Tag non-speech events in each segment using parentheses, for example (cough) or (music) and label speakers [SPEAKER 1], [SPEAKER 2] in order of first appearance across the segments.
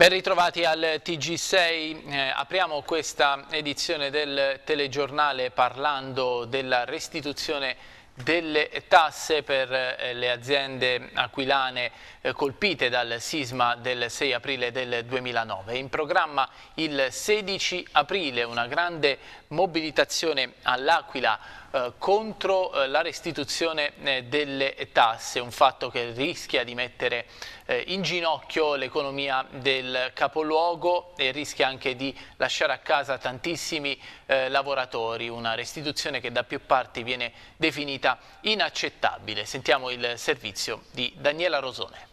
[SPEAKER 1] Ben ritrovati al TG6, eh, apriamo questa edizione del telegiornale parlando della restituzione delle tasse per eh, le aziende aquilane eh, colpite dal sisma del 6 aprile del 2009. In programma il 16 aprile una grande mobilitazione all'Aquila eh, contro eh, la restituzione eh, delle tasse, un fatto che rischia di mettere eh, in ginocchio l'economia del capoluogo e rischia anche di lasciare a casa tantissimi eh, lavoratori, una restituzione che da più parti viene definita inaccettabile. Sentiamo il servizio di Daniela Rosone.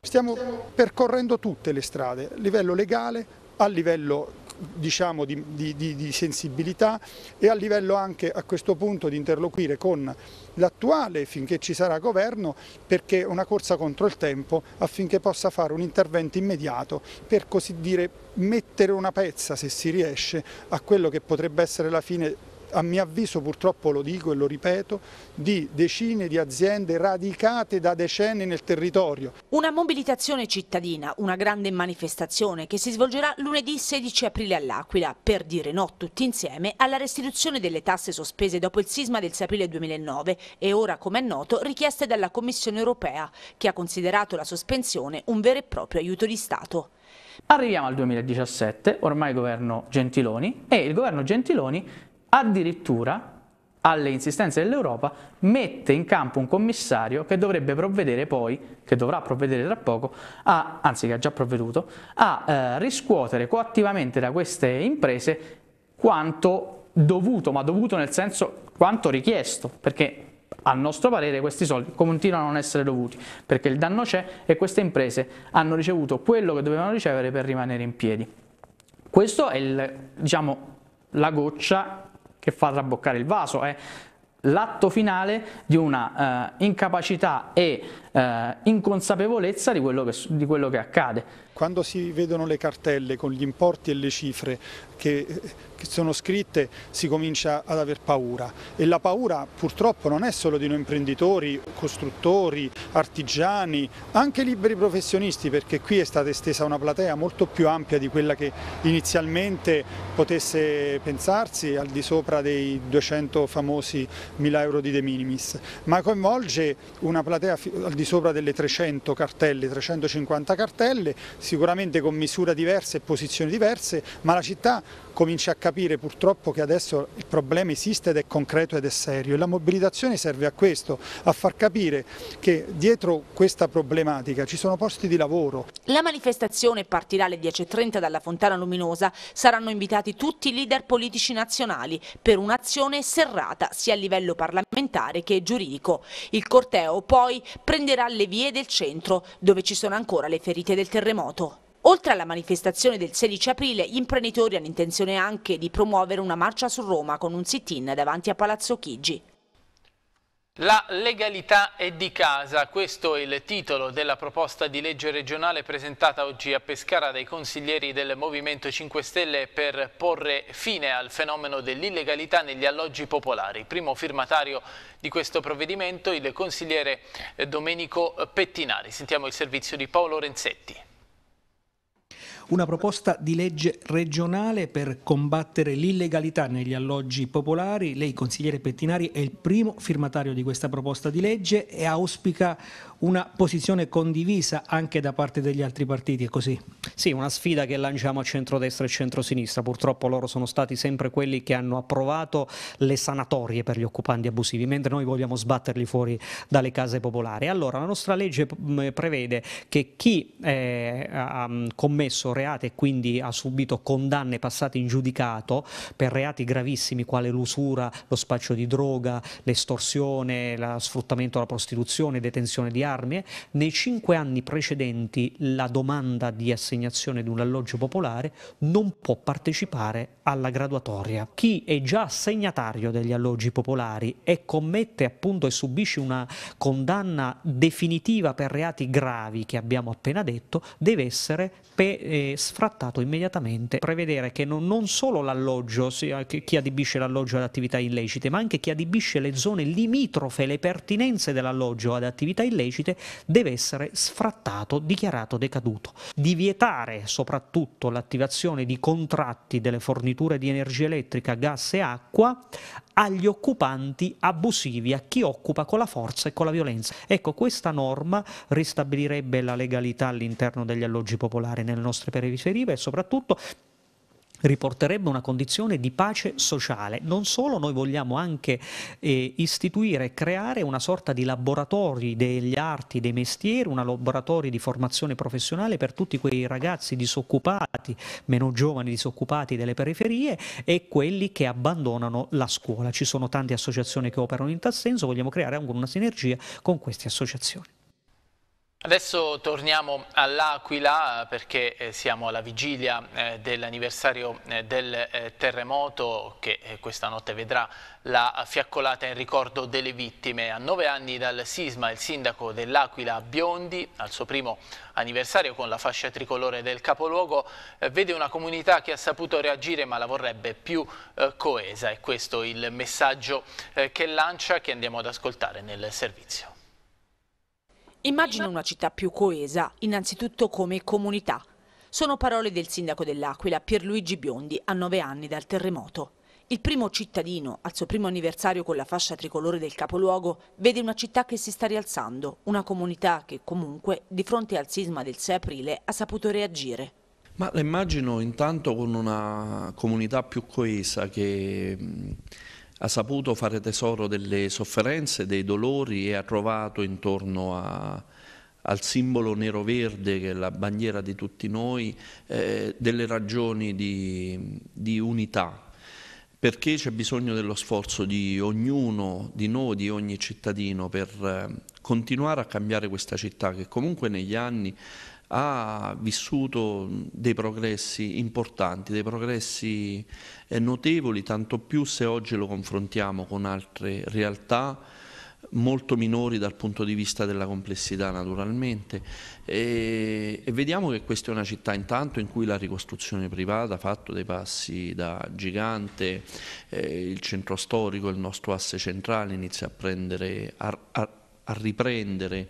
[SPEAKER 2] Stiamo percorrendo tutte le strade, a livello legale, a livello diciamo, di, di, di, sensibilità e a livello anche a questo punto di interloquire con l'attuale finché ci sarà governo perché è una corsa contro il tempo affinché possa fare un intervento immediato per così dire mettere una pezza se si riesce a quello che potrebbe essere la fine a mio avviso purtroppo lo dico e lo ripeto, di decine di aziende radicate da decenni nel territorio.
[SPEAKER 3] Una mobilitazione cittadina, una grande manifestazione che si svolgerà lunedì 16 aprile all'Aquila per dire no tutti insieme alla restituzione delle tasse sospese dopo il sisma del 6 aprile 2009 e ora come è noto richieste dalla Commissione europea che ha considerato la sospensione un vero e proprio aiuto di Stato.
[SPEAKER 1] Arriviamo al 2017, ormai governo Gentiloni e il governo Gentiloni addirittura alle insistenze dell'Europa mette in campo un commissario che dovrebbe provvedere poi, che dovrà provvedere tra poco, a, anzi che ha già provveduto, a eh, riscuotere coattivamente da queste imprese quanto dovuto, ma dovuto nel senso quanto richiesto, perché a nostro parere questi soldi continuano a non essere dovuti perché il danno c'è e queste imprese hanno ricevuto quello che dovevano ricevere per rimanere in piedi. Questo è il, diciamo, la goccia che fa traboccare il vaso, è l'atto finale di una eh, incapacità e eh, inconsapevolezza di quello, che, di quello che accade quando si
[SPEAKER 2] vedono le cartelle con gli importi e le cifre che, che, sono scritte si comincia ad aver paura e la paura purtroppo non è solo di noi imprenditori, costruttori, artigiani, anche liberi professionisti perché qui è stata estesa una platea molto più ampia di quella che inizialmente potesse pensarsi al di sopra dei 200 famosi 1000 euro di de minimis, ma coinvolge una platea al di sopra delle 300 cartelle, 350 cartelle, sicuramente con misure diverse e posizioni diverse, ma la città comincia a capire purtroppo che adesso il problema esiste ed è concreto ed è serio e la mobilitazione serve a questo, a far capire che dietro questa problematica ci sono posti di lavoro.
[SPEAKER 3] La manifestazione partirà alle 10.30 dalla Fontana Luminosa, saranno invitati tutti i leader politici nazionali per un'azione serrata sia a livello parlamentare che giuridico. Il corteo poi prenderà le vie del centro dove ci sono ancora le ferite del terremoto moto. Oltre alla manifestazione del 16 aprile, gli imprenditori hanno intenzione anche di promuovere una marcia su Roma con un sit-in davanti a Palazzo Chigi.
[SPEAKER 1] La legalità è di casa, questo è il titolo della proposta di legge regionale presentata oggi a Pescara dai consiglieri del Movimento 5 Stelle per porre fine al fenomeno dell'illegalità negli alloggi popolari. Primo firmatario di questo provvedimento il consigliere Domenico Pettinari. Sentiamo il servizio di Paolo Renzetti
[SPEAKER 4] una proposta di legge regionale per combattere l'illegalità negli alloggi popolari. Lei, consigliere Pettinari, è il primo firmatario di questa proposta di legge e auspica una posizione condivisa anche da parte degli altri partiti, è così? Sì, una
[SPEAKER 5] sfida che lanciamo a centrodestra e centrosinistra. Purtroppo loro sono stati sempre quelli che hanno approvato le sanatorie per gli occupanti abusivi, mentre noi vogliamo sbatterli fuori dalle case popolari. Allora, la nostra legge prevede che chi eh, ha commesso commesso reati e quindi ha subito condanne passate in giudicato per reati gravissimi quale l'usura, lo spaccio di droga, l'estorsione, lo sfruttamento alla prostituzione, detenzione di armi, nei cinque anni precedenti la domanda di assegnazione di un alloggio popolare non può partecipare alla graduatoria. Chi è già assegnatario degli alloggi popolari e commette appunto e subisce una condanna definitiva per reati gravi che abbiamo appena detto, deve essere eh, sfrattato immediatamente. Prevedere che non, non solo l'alloggio, chi adibisce l'alloggio ad attività illecite, ma anche chi adibisce le zone limitrofe, le pertinenze dell'alloggio ad attività illecite, deve essere sfrattato, dichiarato decaduto. Divietare soprattutto l'attivazione di contratti delle forniture di energia elettrica, gas e acqua agli occupanti abusivi, a chi occupa con la forza e con la violenza. Ecco, questa norma ristabilirebbe la legalità all'interno degli alloggi popolari nelle nostre per riferiva e soprattutto riporterebbe una condizione di pace sociale. Non solo, noi vogliamo anche eh, istituire e creare una sorta di laboratori degli arti, dei mestieri, un laboratorio di formazione professionale per tutti quei ragazzi disoccupati, meno giovani disoccupati delle periferie e quelli che abbandonano la scuola. Ci sono tante associazioni che operano in tal senso, vogliamo creare anche una sinergia con queste associazioni.
[SPEAKER 1] Adesso torniamo all'Aquila eh, perché eh, siamo alla vigilia eh, dell'anniversario del terremoto che questa notte vedrà la fiaccolata in ricordo delle vittime. A nove anni dal sisma il sindaco dell'Aquila Biondi, al suo primo anniversario con la fascia tricolore del capoluogo, vede una comunità che ha saputo reagire ma la vorrebbe più coesa. È questo il messaggio che lancia che andiamo ad ascoltare nel servizio.
[SPEAKER 3] Immagino una città più coesa, innanzitutto come comunità. Sono parole del sindaco dell'Aquila, Pierluigi Biondi, a nove anni dal terremoto. Il primo cittadino, al suo primo anniversario con la fascia tricolore del capoluogo, vede una città che si sta rialzando, una comunità che comunque, di fronte al sisma del 6 aprile, ha saputo reagire.
[SPEAKER 6] Ma la immagino intanto con una comunità più coesa che ha saputo fare tesoro delle sofferenze, dei dolori e ha trovato intorno a, al simbolo nero-verde, che è la bandiera di tutti noi, eh, delle ragioni di, di unità, perché c'è bisogno dello sforzo di ognuno, di noi, di ogni cittadino per eh, continuare a cambiare questa città che comunque negli anni ha vissuto dei progressi importanti, dei progressi eh, notevoli, tanto più se oggi lo confrontiamo con altre realtà molto minori dal punto di vista della complessità naturalmente e, e, vediamo che questa è una città intanto in cui la ricostruzione privata ha fatto dei passi da gigante, eh, il centro storico, il nostro asse centrale inizia a, prendere, a, a, a riprendere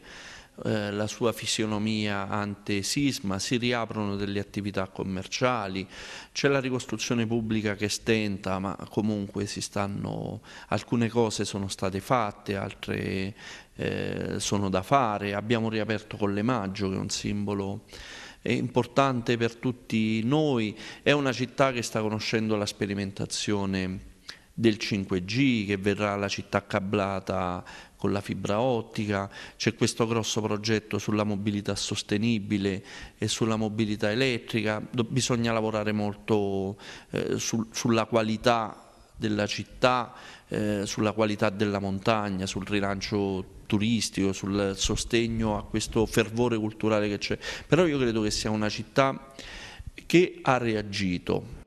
[SPEAKER 6] eh, la sua fisionomia ante sisma, si riaprono delle attività commerciali, c'è la ricostruzione pubblica che stenta, ma comunque stanno, alcune cose sono state fatte, altre eh, sono da fare, abbiamo riaperto Maggio, che è un simbolo è importante per tutti noi, è una città che sta conoscendo la sperimentazione del 5G che verrà la città cablata con la fibra ottica, c'è questo grosso progetto sulla mobilità sostenibile e sulla mobilità elettrica, Do bisogna lavorare molto eh, sul sulla qualità della città, eh, sulla qualità della montagna, sul rilancio turistico, sul sostegno a questo fervore culturale che c'è. Però io credo che sia una città che ha reagito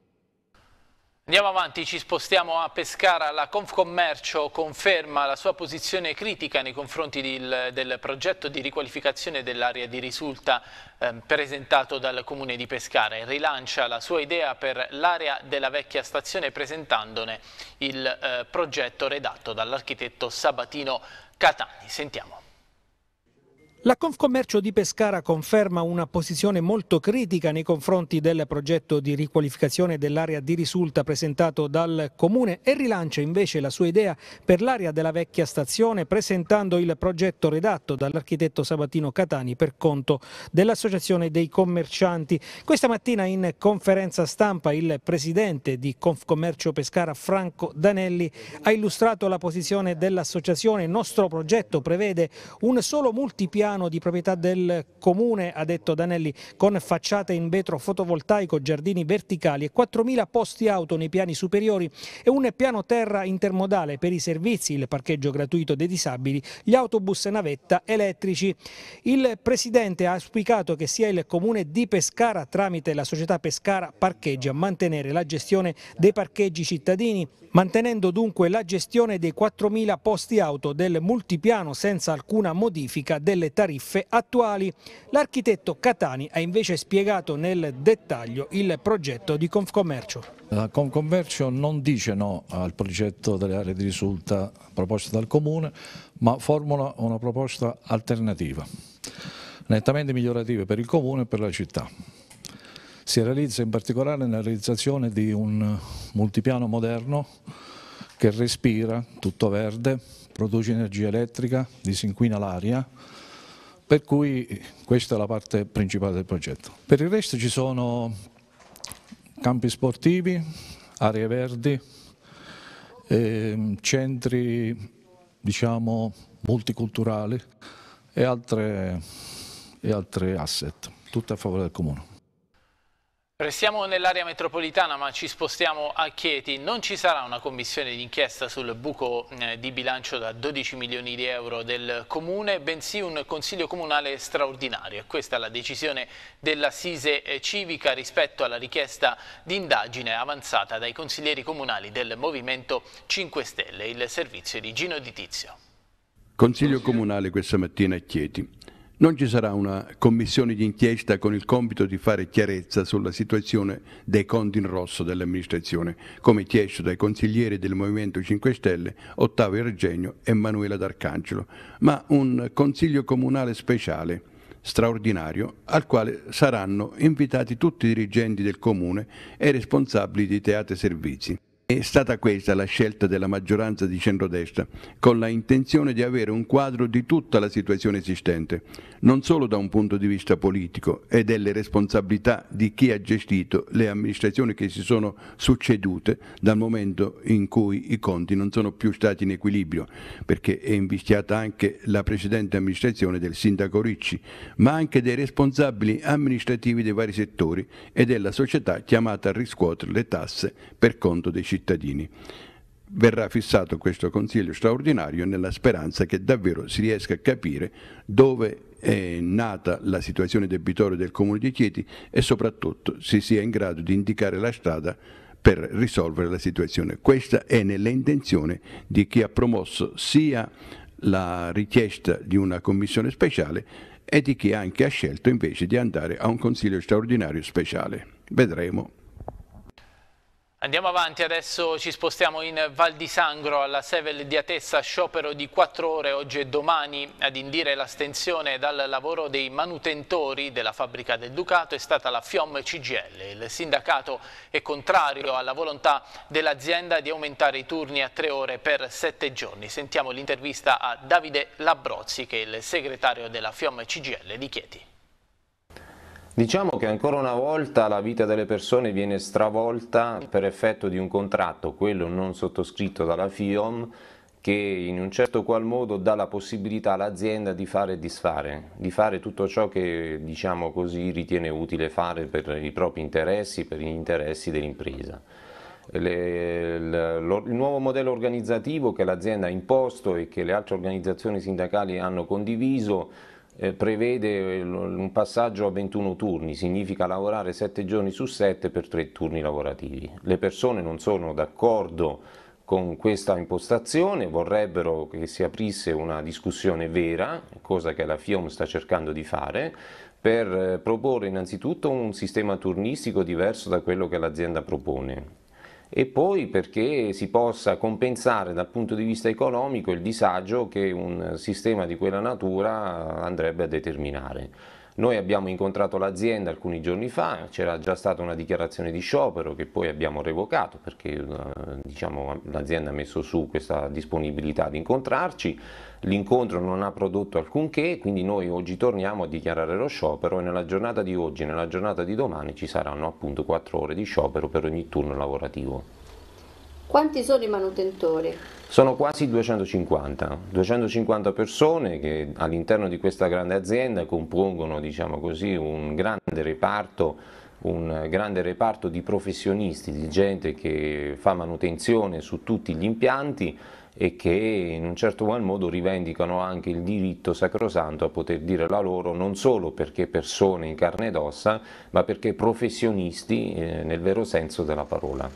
[SPEAKER 1] Andiamo avanti, ci spostiamo a Pescara. La Confcommercio conferma la sua posizione critica nei confronti del, del progetto di riqualificazione dell'area di risulta eh, presentato dal Comune di Pescara e rilancia la sua idea per l'area della vecchia stazione presentandone il eh, progetto redatto dall'architetto Sabatino Catani. Sentiamo.
[SPEAKER 4] La Confcommercio di Pescara conferma una posizione molto critica nei confronti del progetto di riqualificazione dell'area di risulta presentato dal Comune e rilancia invece la sua idea per l'area della vecchia stazione presentando il progetto redatto dall'architetto Sabatino Catani per conto dell'Associazione dei Commercianti. Questa mattina in conferenza stampa il presidente di Confcommercio Pescara Franco Danelli ha illustrato la posizione dell'associazione. Il nostro progetto prevede un solo multipiano urbano di proprietà del comune, ha detto Danelli, con facciate in vetro fotovoltaico, giardini verticali e 4.000 posti auto nei piani superiori e un piano terra intermodale per i servizi, il parcheggio gratuito dei disabili, gli autobus navetta elettrici. Il Presidente ha auspicato che sia il comune di Pescara tramite la società Pescara Parcheggi a mantenere la gestione dei parcheggi cittadini, mantenendo dunque la gestione dei 4.000 posti auto del multipiano senza alcuna modifica delle tariffe tariffe attuali. L'architetto Catani ha invece spiegato nel dettaglio il progetto di Confcommercio.
[SPEAKER 7] La Confcommercio non dice no al progetto delle aree di risulta proposto dal Comune, ma formula una proposta alternativa, nettamente migliorativa per il Comune e per la città. Si realizza in particolare nella realizzazione di un multipiano moderno che respira, tutto verde, produce energia elettrica, disinquina l'aria, per cui questa è la parte principale del progetto. Per il resto ci sono campi sportivi, aree verdi, eh, centri diciamo, multiculturali e altre, e altre asset, tutto a favore del comune.
[SPEAKER 1] Restiamo nell'area metropolitana ma ci spostiamo a Chieti. Non ci sarà una commissione d'inchiesta sul buco eh, di bilancio da 12 milioni di euro del comune, bensì un consiglio comunale straordinario. Questa è la decisione dell'Assise eh, civica rispetto alla richiesta di indagine avanzata dai consiglieri comunali del Movimento 5 Stelle, il servizio di Gino Di Tizio.
[SPEAKER 8] Consiglio comunale questa mattina a Chieti. Non ci sarà una commissione di inchiesta con il compito di fare chiarezza sulla situazione dei conti in rosso dell'amministrazione, come chiesto dai consiglieri del Movimento 5 Stelle Ottavio Ergenio e Manuela D'Arcangelo, ma un consiglio comunale speciale straordinario al quale saranno invitati tutti i dirigenti del comune e i responsabili di teatri e servizi. È stata questa la scelta della maggioranza di centrodestra, con la intenzione di avere un quadro di tutta la situazione esistente, non solo da un punto di vista politico e delle responsabilità di chi ha gestito le amministrazioni che si sono succedute dal momento in cui i conti non sono più stati in equilibrio, perché è invistiata anche la precedente amministrazione del sindaco Ricci, ma anche dei responsabili amministrativi dei vari settori e della società chiamata a riscuotere le tasse per conto dei cittadini cittadini. Verrà fissato questo Consiglio straordinario nella speranza che davvero si riesca a capire dove è nata la situazione debitoria del Comune di Chieti e soprattutto si sia in grado di indicare la strada per risolvere la situazione. Questa è nell'intenzione di chi ha promosso sia la richiesta di una commissione speciale e di chi anche ha scelto invece di andare a un consiglio straordinario speciale. Vedremo.
[SPEAKER 1] Andiamo avanti, adesso ci spostiamo in Val di Sangro, alla Sevel di Atessa, sciopero di quattro ore oggi e domani ad indire l'astensione dal lavoro dei manutentori della fabbrica del Ducato è stata la FIOM CGL. Il sindacato è contrario alla volontà dell'azienda di aumentare i turni a tre ore per sette giorni. Sentiamo l'intervista a Davide Labrozzi che è il segretario della FIOM CGL di Chieti.
[SPEAKER 9] Diciamo che ancora una volta la vita delle persone viene stravolta per effetto di un contratto, quello non sottoscritto dalla FIOM, che in un certo qual modo dà la possibilità all'azienda di fare e disfare, di fare tutto ciò che diciamo così, ritiene utile fare per i propri interessi, per gli interessi dell'impresa. il nuovo modello organizzativo che l'azienda ha imposto e che le altre organizzazioni sindacali hanno condiviso eh, prevede eh, un passaggio a 21 turni, significa lavorare 7 giorni su 7 per 3 turni lavorativi. Le persone non sono d'accordo con questa impostazione, vorrebbero che si aprisse una discussione vera, cosa che la FIOM sta cercando di fare, per eh, proporre innanzitutto un sistema turnistico diverso da quello che l'azienda propone e poi perché si possa compensare dal punto di vista economico il disagio che un sistema di quella natura andrebbe a determinare. Noi abbiamo incontrato l'azienda alcuni giorni fa, c'era già stata una dichiarazione di sciopero che poi abbiamo revocato perché eh, diciamo, l'azienda ha messo su questa disponibilità di incontrarci, l'incontro non ha prodotto alcunché, quindi noi oggi torniamo a dichiarare lo sciopero e nella giornata di oggi e nella giornata di domani ci saranno appunto 4 ore di sciopero per ogni turno lavorativo.
[SPEAKER 10] Quanti sono i manutentori?
[SPEAKER 9] Sono quasi 250, 250 persone che all'interno di questa grande azienda compongono diciamo così, un, grande reparto, un grande reparto di professionisti, di gente che fa manutenzione su tutti gli impianti e che in un certo qual modo rivendicano anche il diritto sacrosanto a poter dire la loro non solo perché persone in carne ed ossa, ma perché professionisti eh, nel vero senso della parola.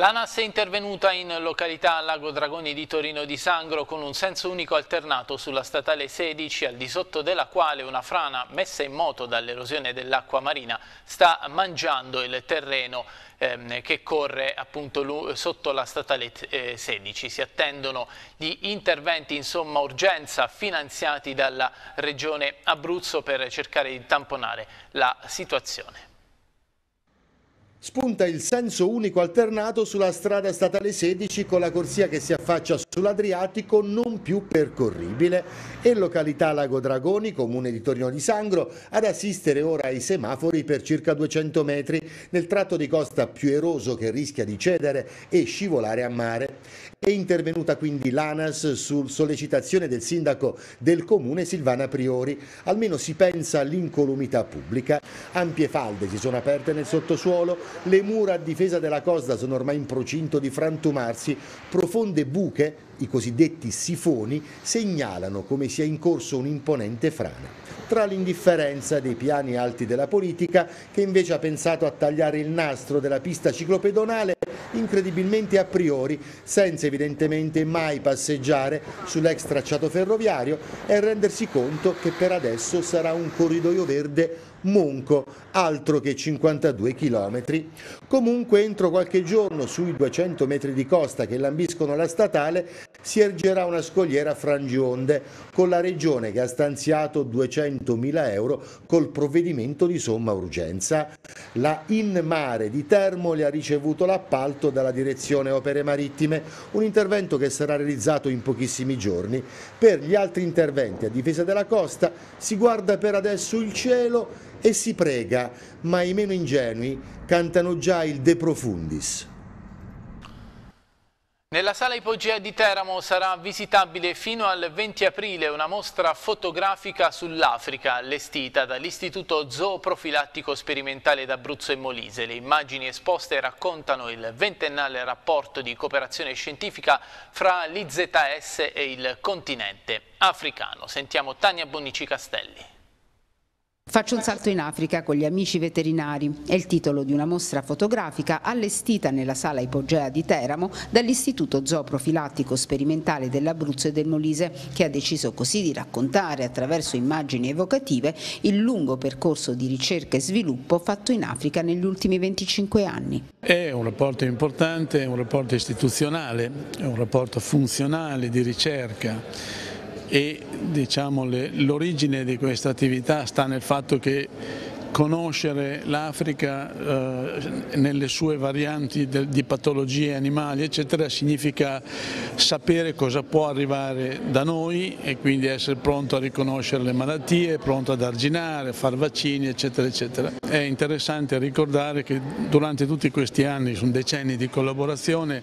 [SPEAKER 1] L'ANAS è intervenuta in località Lago Dragoni di Torino di Sangro con un senso unico alternato sulla statale 16 al di sotto della quale una frana messa in moto dall'erosione dell'acqua marina sta mangiando il terreno ehm, che corre appunto sotto la statale eh, 16. Si attendono gli interventi insomma urgenza finanziati dalla regione Abruzzo per cercare di tamponare la situazione.
[SPEAKER 11] Spunta il senso unico alternato sulla strada statale 16 con la corsia che si affaccia sull'Adriatico non più percorribile e località Lago Dragoni, comune di Torino di Sangro, ad assistere ora ai semafori per circa 200 metri nel tratto di costa più eroso che rischia di cedere e scivolare a mare. È intervenuta quindi l'ANAS su sollecitazione del sindaco del comune Silvana Priori. Almeno si pensa all'incolumità pubblica. Ampie falde si sono aperte nel sottosuolo, le mura a difesa della costa sono ormai in procinto di frantumarsi, profonde buche i cosiddetti sifoni segnalano come sia in corso un'imponente frana. Tra l'indifferenza dei piani alti della politica, che invece ha pensato a tagliare il nastro della pista ciclopedonale, incredibilmente a priori, senza evidentemente mai passeggiare sull'ex tracciato ferroviario e rendersi conto che per adesso sarà un corridoio verde Monco, altro che 52 km. Comunque entro qualche giorno sui 200 metri di costa che lambiscono la statale si ergerà una scogliera frangionde con la regione che ha stanziato 200.000 euro col provvedimento di somma urgenza. La In Mare di Termoli ha ricevuto l'appalto dalla direzione Opere Marittime, un intervento che sarà realizzato in pochissimi giorni. Per gli altri interventi a difesa della costa si guarda per adesso il cielo e si prega, ma i meno ingenui cantano già il De Profundis.
[SPEAKER 1] Nella sala Ipogea di Teramo sarà visitabile fino al 20 aprile una mostra fotografica sull'Africa allestita dall'Istituto Zooprofilattico Sperimentale d'Abruzzo e Molise. Le immagini esposte raccontano il ventennale rapporto di cooperazione scientifica fra l'IZS e il continente africano. Sentiamo Tania Bonnici Castelli.
[SPEAKER 10] Faccio un salto in Africa con gli amici veterinari, è il titolo di una mostra fotografica allestita nella sala ipogea di Teramo dall'Istituto Zooprofilattico Sperimentale dell'Abruzzo e del Molise, che ha deciso così di raccontare attraverso immagini evocative il lungo percorso di ricerca e sviluppo fatto in Africa negli ultimi 25 anni.
[SPEAKER 1] È un rapporto importante, è un rapporto istituzionale, è un rapporto funzionale di ricerca e diciamo, l'origine di questa attività sta nel fatto che conoscere l'Africa eh, nelle sue varianti de, di patologie animali eccetera significa sapere cosa può arrivare da noi e quindi essere pronto a riconoscere le malattie, pronto ad arginare, far vaccini eccetera eccetera. È interessante ricordare che durante tutti questi anni, sono decenni di collaborazione,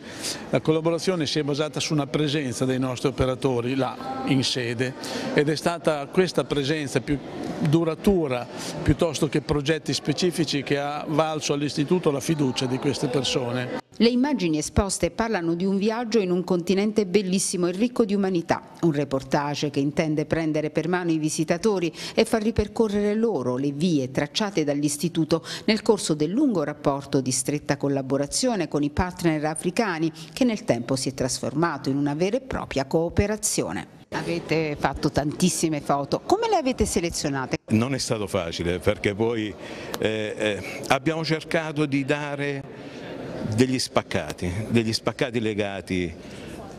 [SPEAKER 1] la collaborazione si è basata su una presenza dei nostri operatori là in sede ed è stata questa presenza più duratura piuttosto che anche progetti specifici che ha valso all'Istituto la fiducia di queste persone.
[SPEAKER 10] Le immagini esposte parlano di un viaggio in un continente bellissimo e ricco di umanità, un reportage che intende prendere per mano i visitatori e far ripercorrere loro le vie tracciate dall'Istituto nel corso del lungo rapporto di stretta collaborazione con i partner africani che nel tempo si è trasformato in una vera e propria cooperazione. Avete fatto tantissime foto, come le avete selezionate?
[SPEAKER 4] Non è stato facile perché poi eh, eh, abbiamo cercato di dare degli spaccati, degli spaccati legati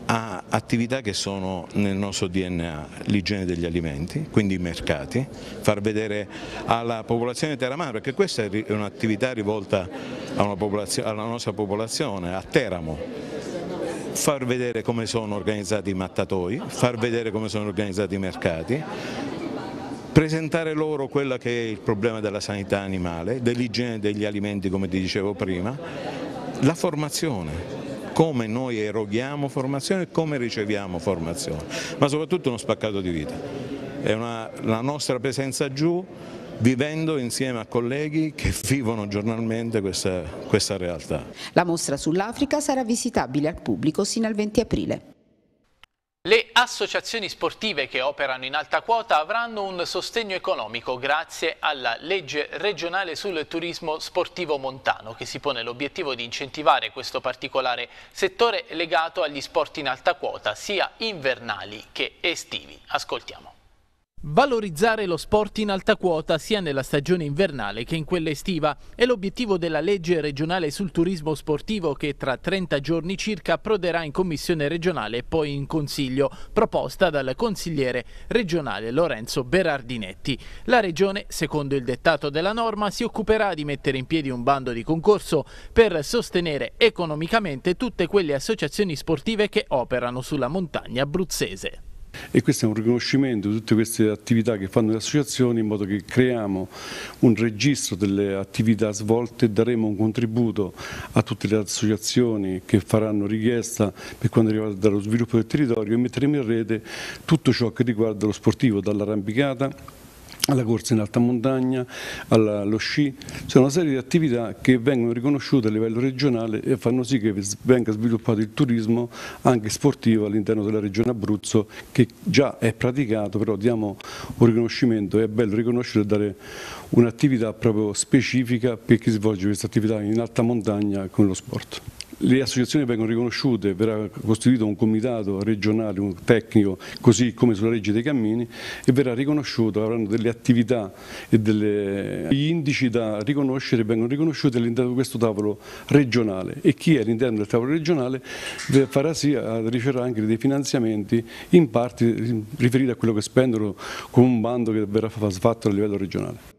[SPEAKER 4] a attività che sono nel nostro DNA, l'igiene degli alimenti, quindi i mercati, far vedere alla popolazione teramana, perché questa è un'attività rivolta alla, alla nostra popolazione, a Teramo, far vedere come sono organizzati i mattatoi, far vedere come sono organizzati i mercati, presentare loro quello che è il problema della sanità animale, dell'igiene degli alimenti come ti dicevo prima, la formazione, come noi eroghiamo formazione e come riceviamo formazione, ma soprattutto uno spaccato di vita. È una, la nostra presenza giù vivendo insieme a colleghi
[SPEAKER 10] che vivono giornalmente questa, questa realtà. La mostra sull'Africa sarà visitabile al pubblico sino al 20 aprile.
[SPEAKER 1] Le associazioni sportive che operano in alta quota avranno un sostegno economico grazie alla legge regionale sul turismo sportivo montano che si pone l'obiettivo di incentivare questo particolare settore legato agli sport in alta quota sia invernali che estivi. Ascoltiamo. Valorizzare lo sport in alta quota sia nella stagione invernale che in quella estiva è l'obiettivo della legge regionale sul turismo sportivo che tra 30 giorni circa approderà in commissione regionale e poi in consiglio, proposta dal consigliere regionale Lorenzo Berardinetti. La regione, secondo il dettato della norma, si occuperà di mettere in piedi un bando di concorso per sostenere economicamente tutte quelle associazioni sportive che operano sulla montagna abruzzese
[SPEAKER 7] e questo è un riconoscimento di tutte queste attività che fanno le associazioni in modo che creiamo un registro delle attività svolte e daremo un contributo a tutte le associazioni che faranno richiesta per quanto riguarda lo sviluppo del territorio e metteremo in rete tutto ciò che riguarda lo sportivo, dall'arrampicata alla corsa in alta montagna, allo sci, sono una serie di attività che vengono riconosciute a livello regionale e fanno sì che venga sviluppato il turismo anche sportivo all'interno della regione Abruzzo che già è praticato, però diamo un riconoscimento, è bello riconoscere e dare un'attività proprio specifica per chi svolge questa attività in alta montagna con lo sport le associazioni vengono riconosciute, verrà costituito un comitato regionale, un tecnico, così come sulla legge dei cammini e verrà riconosciuto, avranno delle attività e degli indici da riconoscere, vengono riconosciuti all'interno di questo tavolo regionale e chi è all'interno del tavolo regionale farà sì, riceverà anche dei finanziamenti in parte riferiti a quello che spendono con un bando che verrà fatto a livello regionale.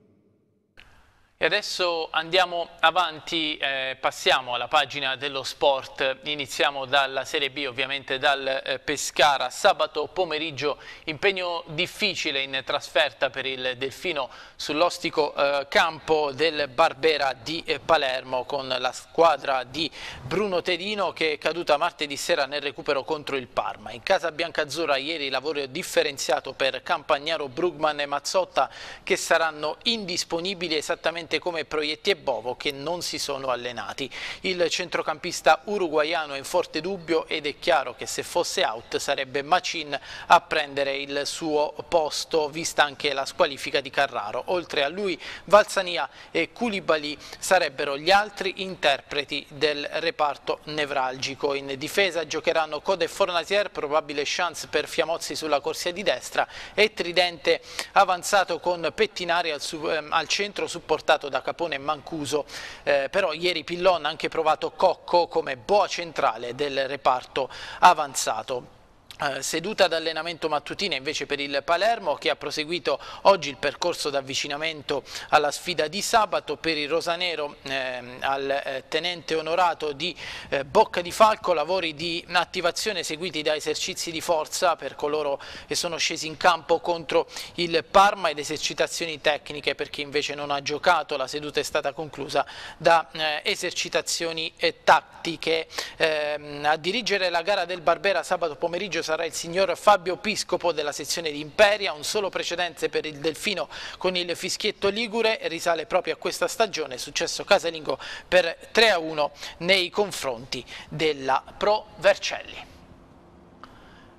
[SPEAKER 1] E adesso andiamo avanti, eh, passiamo alla pagina dello sport, iniziamo dalla Serie B ovviamente dal eh, Pescara, sabato pomeriggio impegno difficile in trasferta per il Delfino sull'ostico eh, campo del Barbera di eh, Palermo con la squadra di Bruno Tedino che è caduta martedì sera nel recupero contro il Parma. In casa biancazzurra ieri lavoro differenziato per Campagnaro, Brugman e Mazzotta che saranno indisponibili esattamente esattamente come Proietti e Bovo che non si sono allenati. Il centrocampista uruguaiano è in forte dubbio ed è chiaro che se fosse out sarebbe Macin a prendere il suo posto vista anche la squalifica di Carraro. Oltre a lui Valsania e Culibali sarebbero gli altri interpreti del reparto nevralgico. In difesa giocheranno Code e Fornasier, probabile chance per Fiamozzi sulla corsia di destra e Tridente avanzato con Pettinari al, ehm, al centro supportato tentato da Capone e Mancuso, eh, però ieri Pillon ha anche provato Cocco come boa centrale del reparto avanzato. Eh, seduta d'allenamento mattutina invece per il Palermo che ha proseguito oggi il percorso d'avvicinamento alla sfida di sabato per il Rosanero eh, al eh, tenente onorato di eh, Bocca di Falco lavori di attivazione seguiti da esercizi di forza per coloro che sono scesi in campo contro il Parma ed esercitazioni tecniche per chi invece non ha giocato la seduta è stata conclusa da eh, esercitazioni tattiche ehm, a dirigere la gara del Barbera sabato pomeriggio sarà il signor Fabio Piscopo della sezione di Imperia, un solo precedente per il Delfino con il fischietto Ligure, risale proprio a questa stagione, successo casalingo per 3-1 nei confronti della Pro Vercelli.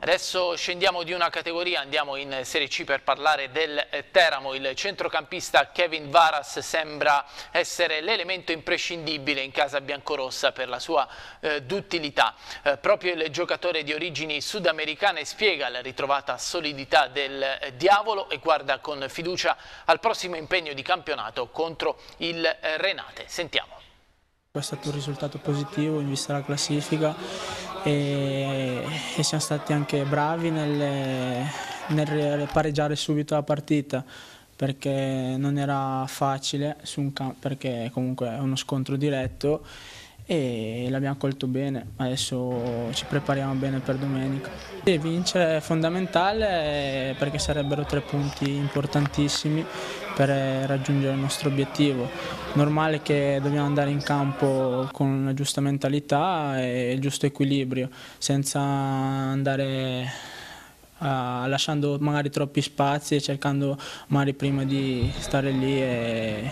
[SPEAKER 1] Adesso scendiamo di una categoria, andiamo in Serie C per parlare del eh, Teramo. Il centrocampista Kevin Varas sembra essere l'elemento imprescindibile in casa biancorossa per la sua eh, duttilità. Eh, proprio il giocatore di origini sudamericane spiega la ritrovata solidità del eh, diavolo e guarda con fiducia al prossimo impegno di campionato contro il eh, Renate. Sentiamo.
[SPEAKER 12] Questo è stato un risultato positivo in vista della classifica e, e siamo stati anche bravi nel, nel, pareggiare subito la partita perché non era facile perché comunque è uno scontro diretto e l'abbiamo colto bene, adesso ci prepariamo bene per domenica. E vincere è fondamentale eh, perché sarebbero tre punti importantissimi per eh, raggiungere il nostro obiettivo. Normale che dobbiamo andare in campo con la giusta mentalità e il giusto equilibrio, senza andare eh, lasciando magari troppi spazi e cercando magari prima di stare lì e,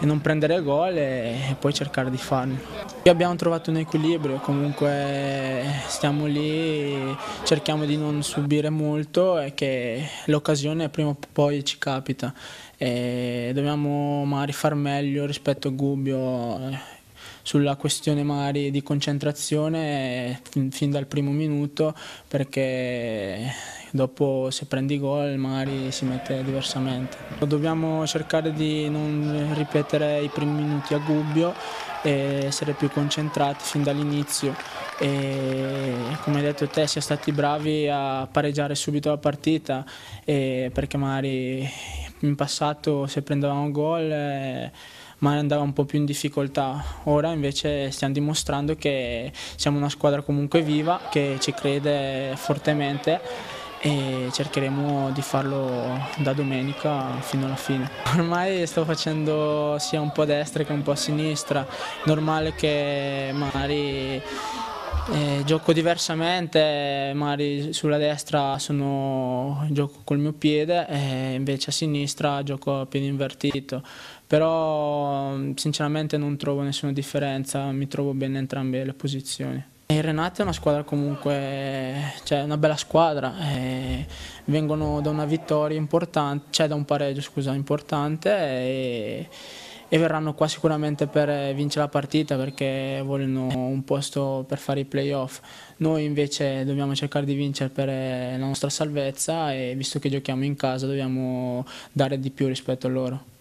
[SPEAKER 12] e non prendere gol e, e, poi cercare di farne. Abbiamo trovato un equilibrio, comunque stiamo lì, cerchiamo di non subire molto e che l'occasione prima o poi ci capita. E dobbiamo magari far meglio rispetto a Gubbio sulla questione magari di concentrazione fin, fin dal primo minuto perché dopo se prendi gol magari si mette diversamente. Dobbiamo cercare di non ripetere i primi minuti a Gubbio e essere più concentrati fin dall'inizio e come hai detto te siamo stati bravi a pareggiare subito la partita perché magari in passato se prendevamo gol eh, ma andava un po' più in difficoltà. Ora invece stiamo dimostrando che siamo una squadra comunque viva, che ci crede fortemente e cercheremo di farlo da domenica fino alla fine. (laughs) Ormai sto facendo sia un po' a destra che un po' a sinistra, normale che magari eh, gioco diversamente, magari sulla destra sono, gioco col mio piede e invece a sinistra gioco a piede invertito però mm, sinceramente non trovo nessuna differenza, mi trovo bene in entrambe le posizioni. Il Renato è una squadra comunque, cioè una bella squadra, eh, vengono da una vittoria importante, cioè da un pareggio scusa, importante e, e verranno qua sicuramente per eh, vincere la partita perché vogliono un posto per fare i playoff. Noi invece dobbiamo cercare di vincere per eh, la nostra salvezza e visto che giochiamo in casa dobbiamo dare di più rispetto a loro.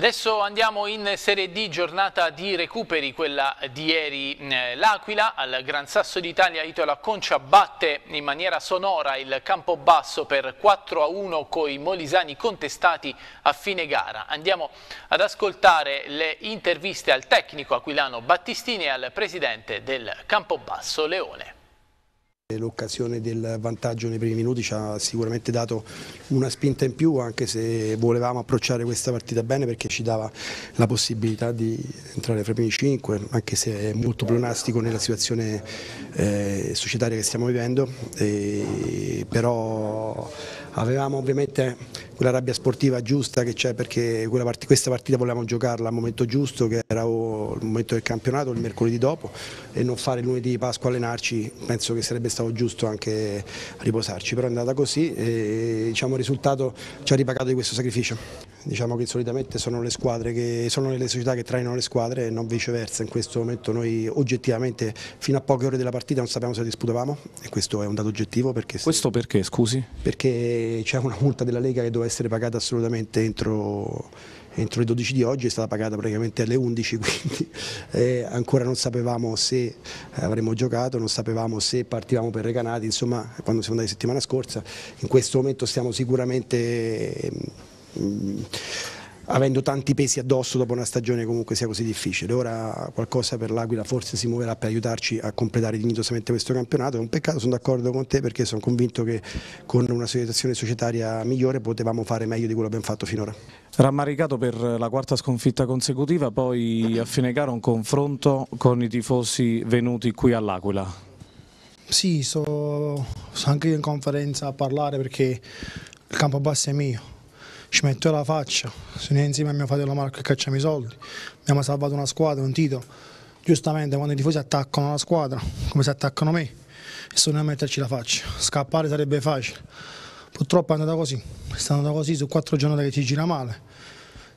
[SPEAKER 1] Adesso andiamo in Serie D, giornata di recuperi, quella di ieri l'Aquila, al Gran Sasso d'Italia Itola Concia batte in maniera sonora il Campobasso per 4 a 1 coi molisani contestati a fine gara. Andiamo ad ascoltare le interviste al tecnico aquilano Battistini e al presidente del Campobasso Leone.
[SPEAKER 13] L'occasione del vantaggio nei primi minuti ci ha sicuramente dato una spinta in più anche se volevamo approcciare questa partita bene perché ci dava la possibilità di entrare fra i primi 5 anche se è molto pronastico nella situazione eh, societaria che stiamo vivendo e, però avevamo ovviamente quella rabbia sportiva giusta che c'è perché part questa partita volevamo giocarla al momento giusto che era il momento del campionato, il mercoledì dopo e non fare lunedì Pasqua allenarci penso che sarebbe stato giusto anche riposarci, però è andata così e diciamo, il risultato ci ha ripagato di questo sacrificio. Diciamo che solitamente sono le squadre che sono le società che trainano le squadre e non viceversa, in questo momento noi oggettivamente fino a poche ore della partita non sappiamo se disputavamo e questo è un dato oggettivo. Perché questo perché scusi? Perché c'è una multa della Lega che doveva essere pagata assolutamente entro, entro le 12 di oggi, è stata pagata praticamente alle 11, (laughs) quindi eh, ancora non sapevamo se eh, avremmo giocato, non sapevamo se partivamo per Recanati, insomma quando siamo andati settimana scorsa, in questo momento stiamo sicuramente... Eh, avendo tanti pesi addosso dopo una stagione comunque sia così difficile. Ora qualcosa per l'Aquila forse si muoverà per aiutarci a completare dignitosamente questo campionato, è un peccato, sono d'accordo con te perché sono convinto che con una situazione societaria migliore potevamo fare meglio di quello che abbiamo fatto finora. Rammaricato per la quarta sconfitta
[SPEAKER 7] consecutiva, poi a fine gara un confronto con i tifosi venuti qui all'Aquila.
[SPEAKER 13] Sì, sono so anche in conferenza a parlare perché il campo basso è mio, ci metto la faccia, sono insieme a mio fratello Marco e cacciamo i soldi, abbiamo salvato una squadra, un titolo, giustamente quando i tifosi attaccano la squadra, come si attaccano me, e sono a metterci la faccia, scappare sarebbe facile, purtroppo è andata così, è andata così su quattro giornate che ci gira male,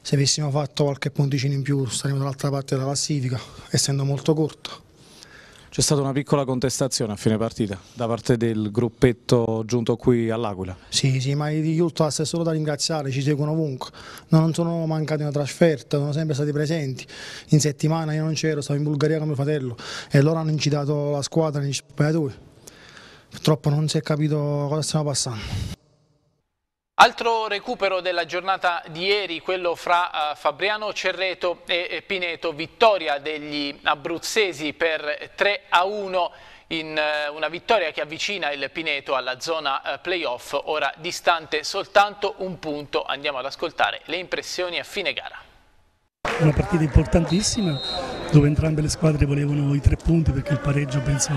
[SPEAKER 13] se avessimo fatto qualche punticino in più saremmo dall'altra parte della classifica, essendo molto corto. C'è stata una piccola contestazione a fine partita da parte del gruppetto giunto qui all'Aquila. Sì, sì, ma gli Ultras è solo da ringraziare, ci seguono ovunque. Non sono mancati una trasferta, sono sempre stati presenti. In settimana io non c'ero, stavo in Bulgaria con mio fratello e loro hanno incitato la squadra negli spogliatoi. Purtroppo non si è capito cosa stiamo passando.
[SPEAKER 1] Altro recupero della giornata di ieri, quello fra eh, Fabriano Cerreto e Pineto, vittoria degli abruzzesi per 3 a 1 in eh, una vittoria che avvicina il Pineto alla zona eh, playoff, ora distante soltanto un punto. Andiamo ad ascoltare le impressioni a fine gara.
[SPEAKER 6] Una partita importantissima dove entrambe le squadre volevano i tre punti perché il pareggio penso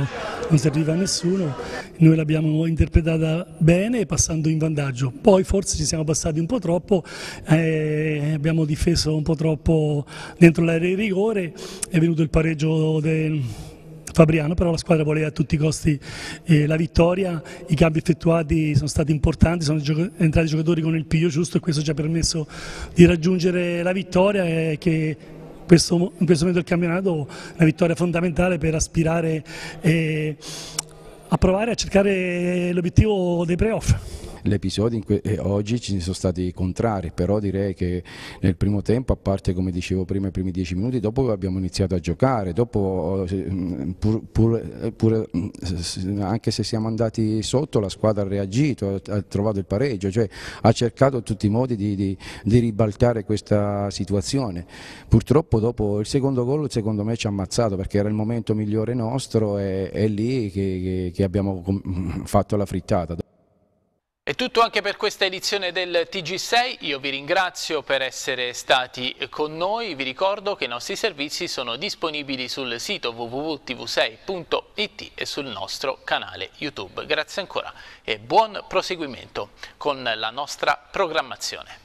[SPEAKER 6] non serviva a nessuno. Noi l'abbiamo interpretata bene passando in vantaggio, poi forse ci siamo passati un po' troppo, eh, abbiamo difeso un po' troppo dentro l'area di rigore, è venuto il pareggio del Fabriano, però la squadra voleva a tutti i costi eh, la vittoria, i cambi effettuati sono stati importanti, sono gioc entrati giocatori con il piglio giusto e questo ci ha permesso di raggiungere la vittoria e che questo, in questo momento del campionato una vittoria fondamentale per aspirare eh, a provare a cercare l'obiettivo dei playoff
[SPEAKER 13] l'episodio e oggi ci sono stati contrari, però direi che nel primo tempo, a parte come dicevo prima i primi dieci minuti, dopo abbiamo iniziato a giocare, dopo eh, pur, pur, eh, pur, mm, anche se siamo andati sotto la squadra ha reagito, ha trovato il pareggio, cioè ha cercato in tutti i modi di, di, di ribaltare questa situazione. Purtroppo dopo il secondo gol secondo me ci ha ammazzato perché era il momento migliore nostro e è lì che, che, che abbiamo mm, fatto la frittata.
[SPEAKER 1] È tutto anche per questa edizione del TG6, io vi ringrazio per essere stati con noi, vi ricordo che i nostri servizi sono disponibili sul sito www.tv6.it e sul nostro canale YouTube. Grazie ancora e buon proseguimento con la nostra programmazione.